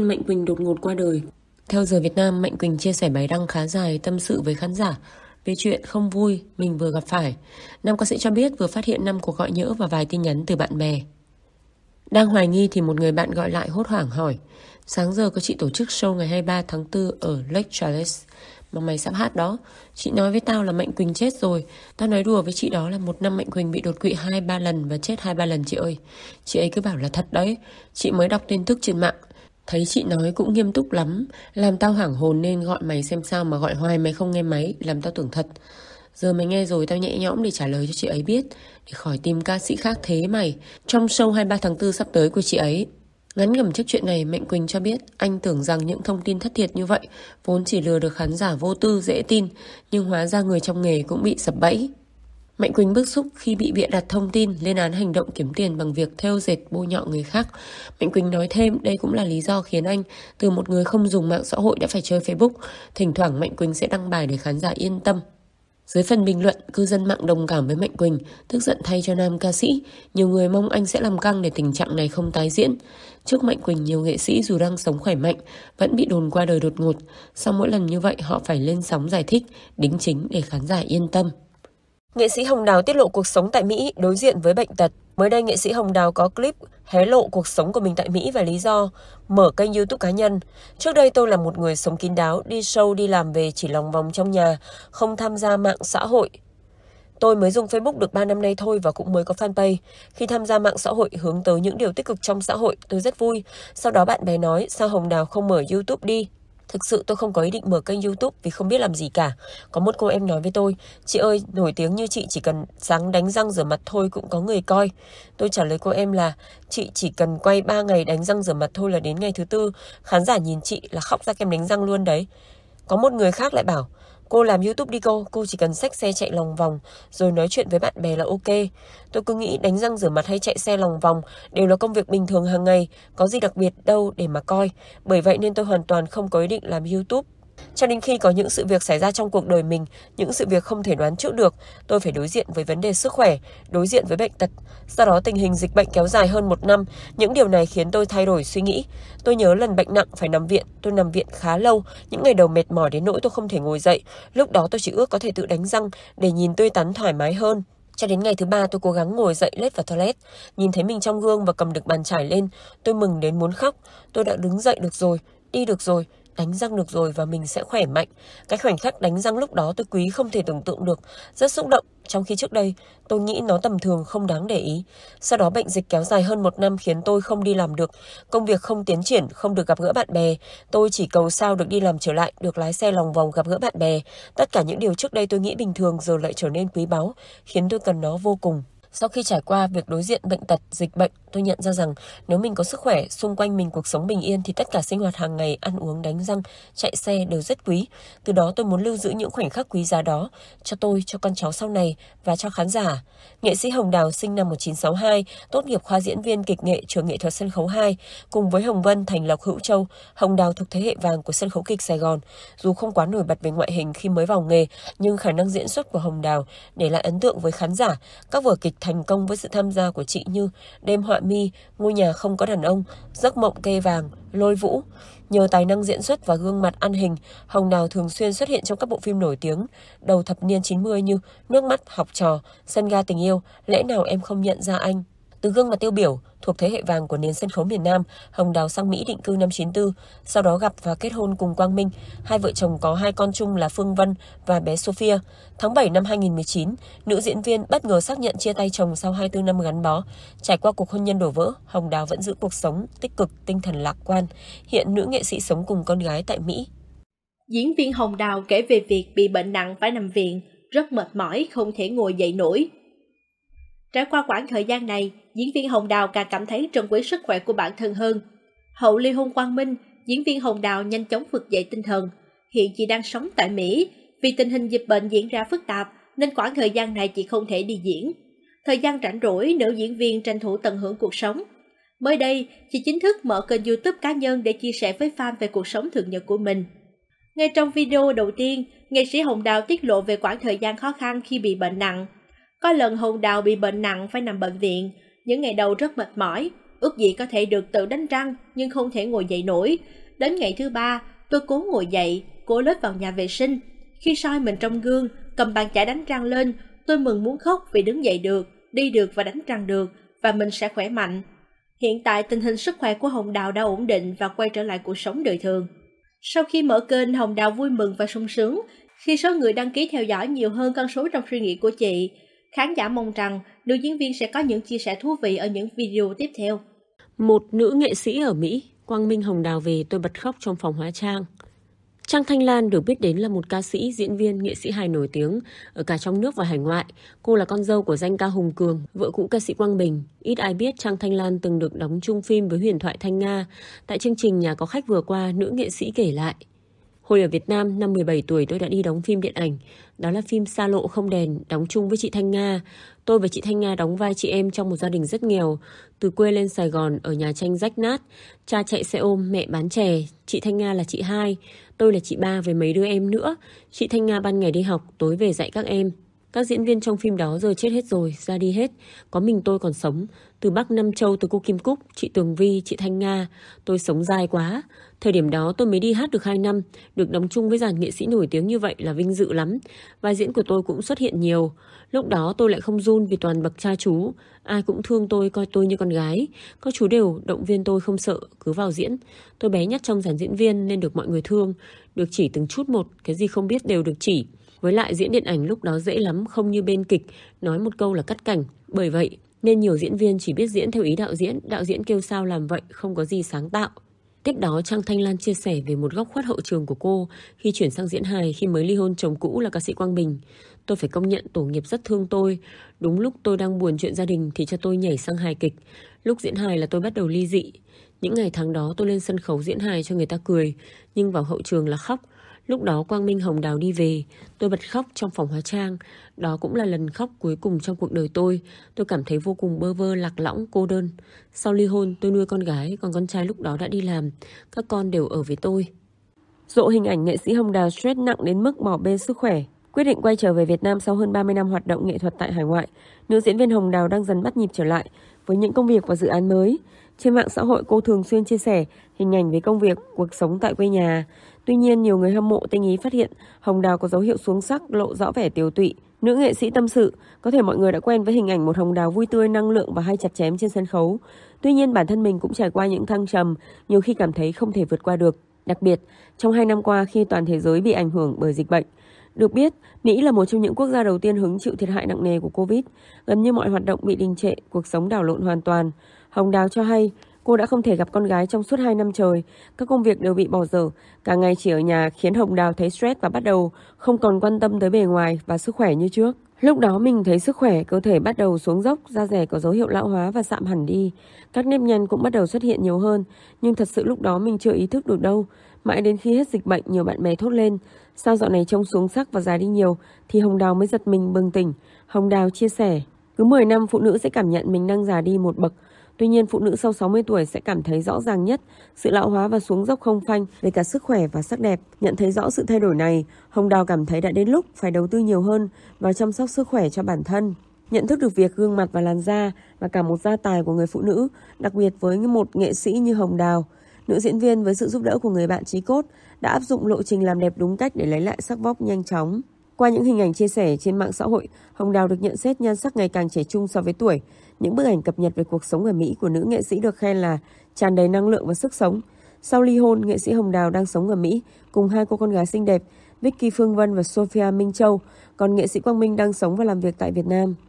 Mạnh Quỳnh đột ngột qua đời. Theo giờ Việt Nam, Mạnh Quỳnh chia sẻ bài đăng khá dài tâm sự với khán giả về chuyện không vui mình vừa gặp phải. Nam ca sĩ cho biết vừa phát hiện năm cuộc gọi nhỡ và vài tin nhắn từ bạn bè. Đang hoài nghi thì một người bạn gọi lại hốt hoảng hỏi Sáng giờ có chị tổ chức show ngày 23 tháng 4 ở Lake Charles mà mày sắp hát đó. Chị nói với tao là Mạnh Quỳnh chết rồi. Tao nói đùa với chị đó là một năm Mạnh Quỳnh bị đột quỵ 2-3 lần và chết 2-3 lần chị ơi. Chị ấy cứ bảo là thật đấy. Chị mới đọc tin tức trên mạng. Thấy chị nói cũng nghiêm túc lắm, làm tao hoảng hồn nên gọi mày xem sao mà gọi hoài mày không nghe máy, làm tao tưởng thật. Giờ mày nghe rồi tao nhẹ nhõm để trả lời cho chị ấy biết, để khỏi tìm ca sĩ khác thế mày, trong show 23 tháng 4 sắp tới của chị ấy. Ngắn ngầm trước chuyện này, Mạnh Quỳnh cho biết anh tưởng rằng những thông tin thất thiệt như vậy vốn chỉ lừa được khán giả vô tư dễ tin, nhưng hóa ra người trong nghề cũng bị sập bẫy. Mạnh Quỳnh bức xúc khi bị bịa đặt thông tin lên án hành động kiếm tiền bằng việc theo dệt bôi nhọ người khác. Mạnh Quỳnh nói thêm đây cũng là lý do khiến anh từ một người không dùng mạng xã hội đã phải chơi Facebook. Thỉnh thoảng Mạnh Quỳnh sẽ đăng bài để khán giả yên tâm. Dưới phần bình luận, cư dân mạng đồng cảm với Mạnh Quỳnh, tức giận thay cho nam ca sĩ. Nhiều người mong anh sẽ làm căng để tình trạng này không tái diễn. Trước Mạnh Quỳnh, nhiều nghệ sĩ dù đang sống khỏe mạnh, vẫn bị đồn qua đời đột ngột. Sau mỗi lần như vậy, họ phải lên sóng giải thích, đính chính để khán giả yên tâm. Nghệ sĩ Hồng Đào tiết lộ cuộc sống tại Mỹ đối diện với bệnh tật. Mới đây, nghệ sĩ Hồng Đào có clip hé lộ cuộc sống của mình tại Mỹ và lý do mở kênh YouTube cá nhân. Trước đây tôi là một người sống kín đáo, đi show đi làm về chỉ lòng vòng trong nhà, không tham gia mạng xã hội. Tôi mới dùng Facebook được 3 năm nay thôi và cũng mới có fanpage. Khi tham gia mạng xã hội hướng tới những điều tích cực trong xã hội, tôi rất vui. Sau đó bạn bè nói, sao Hồng Đào không mở YouTube đi, Thực sự tôi không có ý định mở kênh YouTube vì không biết làm gì cả. Có một cô em nói với tôi, chị ơi, nổi tiếng như chị chỉ cần sáng đánh răng rửa mặt thôi cũng có người coi. Tôi trả lời cô em là, chị chỉ cần quay 3 ngày đánh răng rửa mặt thôi là đến ngày thứ tư, khán giả nhìn chị là khóc ra kem đánh răng luôn đấy. Có một người khác lại bảo, Cô làm YouTube đi cô, cô chỉ cần xách xe chạy lòng vòng rồi nói chuyện với bạn bè là ok. Tôi cứ nghĩ đánh răng rửa mặt hay chạy xe lòng vòng đều là công việc bình thường hàng ngày, có gì đặc biệt đâu để mà coi. Bởi vậy nên tôi hoàn toàn không có ý định làm YouTube. Cho nên khi có những sự việc xảy ra trong cuộc đời mình, những sự việc không thể đoán trước được, tôi phải đối diện với vấn đề sức khỏe, đối diện với bệnh tật. Sau đó tình hình dịch bệnh kéo dài hơn một năm, những điều này khiến tôi thay đổi suy nghĩ. Tôi nhớ lần bệnh nặng phải nằm viện, tôi nằm viện khá lâu, những ngày đầu mệt mỏi đến nỗi tôi không thể ngồi dậy. Lúc đó tôi chỉ ước có thể tự đánh răng để nhìn tươi tắn thoải mái hơn. Cho đến ngày thứ ba tôi cố gắng ngồi dậy lết vào toilet, nhìn thấy mình trong gương và cầm được bàn chải lên, tôi mừng đến muốn khóc. Tôi đã đứng dậy được rồi, đi được rồi, đánh răng được rồi và mình sẽ khỏe mạnh. Cái khoảnh khắc đánh răng lúc đó tôi quý không thể tưởng tượng được, rất xúc động, trong khi trước đây tôi nghĩ nó tầm thường không đáng để ý. Sau đó bệnh dịch kéo dài hơn một năm khiến tôi không đi làm được, công việc không tiến triển, không được gặp gỡ bạn bè. Tôi chỉ cầu sao được đi làm trở lại, được lái xe lòng vòng gặp gỡ bạn bè. Tất cả những điều trước đây tôi nghĩ bình thường giờ lại trở nên quý báu, khiến tôi cần nó vô cùng. Sau khi trải qua việc đối diện bệnh tật, dịch bệnh, tôi nhận ra rằng nếu mình có sức khỏe, xung quanh mình cuộc sống bình yên thì tất cả sinh hoạt hàng ngày, ăn uống, đánh răng, chạy xe đều rất quý. Từ đó tôi muốn lưu giữ những khoảnh khắc quý giá đó cho tôi, cho con cháu sau này và cho khán giả. Nghệ sĩ Hồng Đào sinh năm 1962, tốt nghiệp khoa diễn viên kịch nghệ trường nghệ thuật sân khấu 2, cùng với Hồng Vân, Thành Lộc, Hữu Châu, Hồng Đào thuộc thế hệ vàng của sân khấu kịch Sài Gòn. Dù không quá nổi bật về ngoại hình khi mới vào nghề, nhưng khả năng diễn xuất của Hồng Đào để lại ấn tượng với khán giả. Các vở kịch thành công với sự tham gia của chị như Đêm họa mi, ngôi nhà không có đàn ông, giấc mộng cây vàng, lôi vũ. Nhờ tài năng diễn xuất và gương mặt ăn hình, Hồng Đào thường xuyên xuất hiện trong các bộ phim nổi tiếng đầu thập niên 90 như Nước mắt, Học trò, Sân ga tình yêu, Lẽ nào em không nhận ra anh, từ gương mặt tiêu biểu thuộc thế hệ vàng của nền sân khấu miền Nam, Hồng Đào sang Mỹ định cư năm 94, sau đó gặp và kết hôn cùng Quang Minh. Hai vợ chồng có hai con chung là Phương Vân và bé Sophia. Tháng 7 năm 2019, nữ diễn viên bất ngờ xác nhận chia tay chồng sau 24 năm gắn bó. Trải qua cuộc hôn nhân đổ vỡ, Hồng Đào vẫn giữ cuộc sống tích cực, tinh thần lạc quan. Hiện nữ nghệ sĩ sống cùng con gái tại Mỹ. Diễn viên Hồng Đào kể về việc bị bệnh nặng phải nằm viện, rất mệt mỏi, không thể ngồi dậy nổi, Trải qua quãng thời gian này, diễn viên Hồng Đào càng cảm thấy trân quý sức khỏe của bản thân hơn. Hậu ly hôn Quang Minh, diễn viên Hồng Đào nhanh chóng vực dậy tinh thần. Hiện chị đang sống tại Mỹ, vì tình hình dịch bệnh diễn ra phức tạp nên khoảng thời gian này chị không thể đi diễn. Thời gian rảnh rỗi, nữ diễn viên tranh thủ tận hưởng cuộc sống. Mới đây, chị chính thức mở kênh youtube cá nhân để chia sẻ với fan về cuộc sống thường nhật của mình. Ngay trong video đầu tiên, nghệ sĩ Hồng Đào tiết lộ về khoảng thời gian khó khăn khi bị bệnh nặng, có lần Hùng Đào bị bệnh nặng phải nằm bệnh viện, những ngày đầu rất mệt mỏi, ước gì có thể được tự đánh răng nhưng không thể ngồi dậy nổi. Đến ngày thứ ba, tôi cố ngồi dậy, cố lết vào nhà vệ sinh. Khi soi mình trong gương, cầm bàn chải đánh răng lên, tôi mừng muốn khóc vì đứng dậy được, đi được và đánh răng được, và mình sẽ khỏe mạnh. Hiện tại tình hình sức khỏe của Hồng Đào đã ổn định và quay trở lại cuộc sống đời thường. Sau khi mở kênh, Hồng Đào vui mừng và sung sướng khi số người đăng ký theo dõi nhiều hơn con số trong suy nghĩ của chị. Khán giả mong rằng nữ diễn viên sẽ có những chia sẻ thú vị ở những video tiếp theo. Một nữ nghệ sĩ ở Mỹ, Quang Minh Hồng Đào về tôi bật khóc trong phòng hóa trang. Trang Thanh Lan được biết đến là một ca sĩ, diễn viên, nghệ sĩ hài nổi tiếng ở cả trong nước và hải ngoại. Cô là con dâu của danh ca Hùng Cường, vợ cũ ca sĩ Quang Bình. Ít ai biết Trang Thanh Lan từng được đóng chung phim với huyền thoại Thanh Nga. Tại chương trình Nhà có khách vừa qua, nữ nghệ sĩ kể lại. Hồi ở Việt Nam, năm 17 tuổi tôi đã đi đóng phim điện ảnh. Đó là phim Sa lộ không đèn, đóng chung với chị Thanh Nga. Tôi và chị Thanh Nga đóng vai chị em trong một gia đình rất nghèo. Từ quê lên Sài Gòn, ở nhà tranh rách nát. Cha chạy xe ôm, mẹ bán chè. Chị Thanh Nga là chị hai. Tôi là chị ba với mấy đứa em nữa. Chị Thanh Nga ban ngày đi học, tối về dạy các em. Các diễn viên trong phim đó giờ chết hết rồi, ra đi hết. Có mình tôi còn sống. Từ Bắc Nam Châu tới cô Kim Cúc, chị Tường Vi, chị Thanh Nga. Tôi sống dài quá. Thời điểm đó tôi mới đi hát được 2 năm. Được đóng chung với dàn nghệ sĩ nổi tiếng như vậy là vinh dự lắm. Vai diễn của tôi cũng xuất hiện nhiều. Lúc đó tôi lại không run vì toàn bậc cha chú. Ai cũng thương tôi, coi tôi như con gái. Các chú đều động viên tôi không sợ, cứ vào diễn. Tôi bé nhất trong dàn diễn viên nên được mọi người thương. Được chỉ từng chút một, cái gì không biết đều được chỉ. Với lại diễn điện ảnh lúc đó dễ lắm, không như bên kịch, nói một câu là cắt cảnh. Bởi vậy, nên nhiều diễn viên chỉ biết diễn theo ý đạo diễn, đạo diễn kêu sao làm vậy, không có gì sáng tạo. Tiếp đó, Trang Thanh Lan chia sẻ về một góc khuất hậu trường của cô khi chuyển sang diễn hài khi mới ly hôn chồng cũ là ca sĩ Quang Bình. Tôi phải công nhận tổ nghiệp rất thương tôi. Đúng lúc tôi đang buồn chuyện gia đình thì cho tôi nhảy sang hài kịch. Lúc diễn hài là tôi bắt đầu ly dị. Những ngày tháng đó tôi lên sân khấu diễn hài cho người ta cười, nhưng vào hậu trường là khóc. Lúc đó Quang Minh Hồng Đào đi về, tôi bật khóc trong phòng hóa trang. Đó cũng là lần khóc cuối cùng trong cuộc đời tôi. Tôi cảm thấy vô cùng bơ vơ, lạc lõng, cô đơn. Sau ly hôn, tôi nuôi con gái, còn con trai lúc đó đã đi làm. Các con đều ở với tôi. Dộ hình ảnh nghệ sĩ Hồng Đào stress nặng đến mức bỏ bê sức khỏe. Quyết định quay trở về Việt Nam sau hơn 30 năm hoạt động nghệ thuật tại hải ngoại, nữ diễn viên Hồng Đào đang dần bắt nhịp trở lại với những công việc và dự án mới. Trên mạng xã hội cô thường xuyên chia sẻ hình ảnh về công việc, cuộc sống tại quê nhà. Tuy nhiên, nhiều người hâm mộ tinh ý phát hiện Hồng Đào có dấu hiệu xuống sắc, lộ rõ vẻ tiêu tụy. Nữ nghệ sĩ tâm sự, có thể mọi người đã quen với hình ảnh một Hồng Đào vui tươi, năng lượng và hay chặt chém trên sân khấu. Tuy nhiên, bản thân mình cũng trải qua những thăng trầm, nhiều khi cảm thấy không thể vượt qua được. Đặc biệt, trong hai năm qua khi toàn thế giới bị ảnh hưởng bởi dịch bệnh, được biết, Mỹ là một trong những quốc gia đầu tiên hứng chịu thiệt hại nặng nề của Covid. Gần như mọi hoạt động bị đình trệ, cuộc sống đảo lộn hoàn toàn. Hồng Đào cho hay, Cô đã không thể gặp con gái trong suốt 2 năm trời, các công việc đều bị bỏ dở, cả ngày chỉ ở nhà khiến Hồng Đào thấy stress và bắt đầu không còn quan tâm tới bề ngoài và sức khỏe như trước. Lúc đó mình thấy sức khỏe, cơ thể bắt đầu xuống dốc, da rẻ có dấu hiệu lão hóa và sạm hẳn đi. Các nếp nhăn cũng bắt đầu xuất hiện nhiều hơn, nhưng thật sự lúc đó mình chưa ý thức được đâu. Mãi đến khi hết dịch bệnh, nhiều bạn bè thốt lên, sao dạo này trông xuống sắc và già đi nhiều, thì Hồng Đào mới giật mình bừng tỉnh. Hồng Đào chia sẻ, cứ 10 năm phụ nữ sẽ cảm nhận mình đang già đi một bậc, Tuy nhiên, phụ nữ sau 60 tuổi sẽ cảm thấy rõ ràng nhất sự lão hóa và xuống dốc không phanh về cả sức khỏe và sắc đẹp. Nhận thấy rõ sự thay đổi này, Hồng Đào cảm thấy đã đến lúc phải đầu tư nhiều hơn vào chăm sóc sức khỏe cho bản thân. Nhận thức được việc gương mặt và làn da và cả một gia tài của người phụ nữ, đặc biệt với một nghệ sĩ như Hồng Đào, nữ diễn viên với sự giúp đỡ của người bạn trí cốt đã áp dụng lộ trình làm đẹp đúng cách để lấy lại sắc vóc nhanh chóng. Qua những hình ảnh chia sẻ trên mạng xã hội, Hồng Đào được nhận xét nhan sắc ngày càng trẻ trung so với tuổi. Những bức ảnh cập nhật về cuộc sống ở Mỹ của nữ nghệ sĩ được khen là tràn đầy năng lượng và sức sống. Sau ly hôn, nghệ sĩ Hồng Đào đang sống ở Mỹ cùng hai cô con gái xinh đẹp Vicky Phương Vân và Sophia Minh Châu, còn nghệ sĩ Quang Minh đang sống và làm việc tại Việt Nam.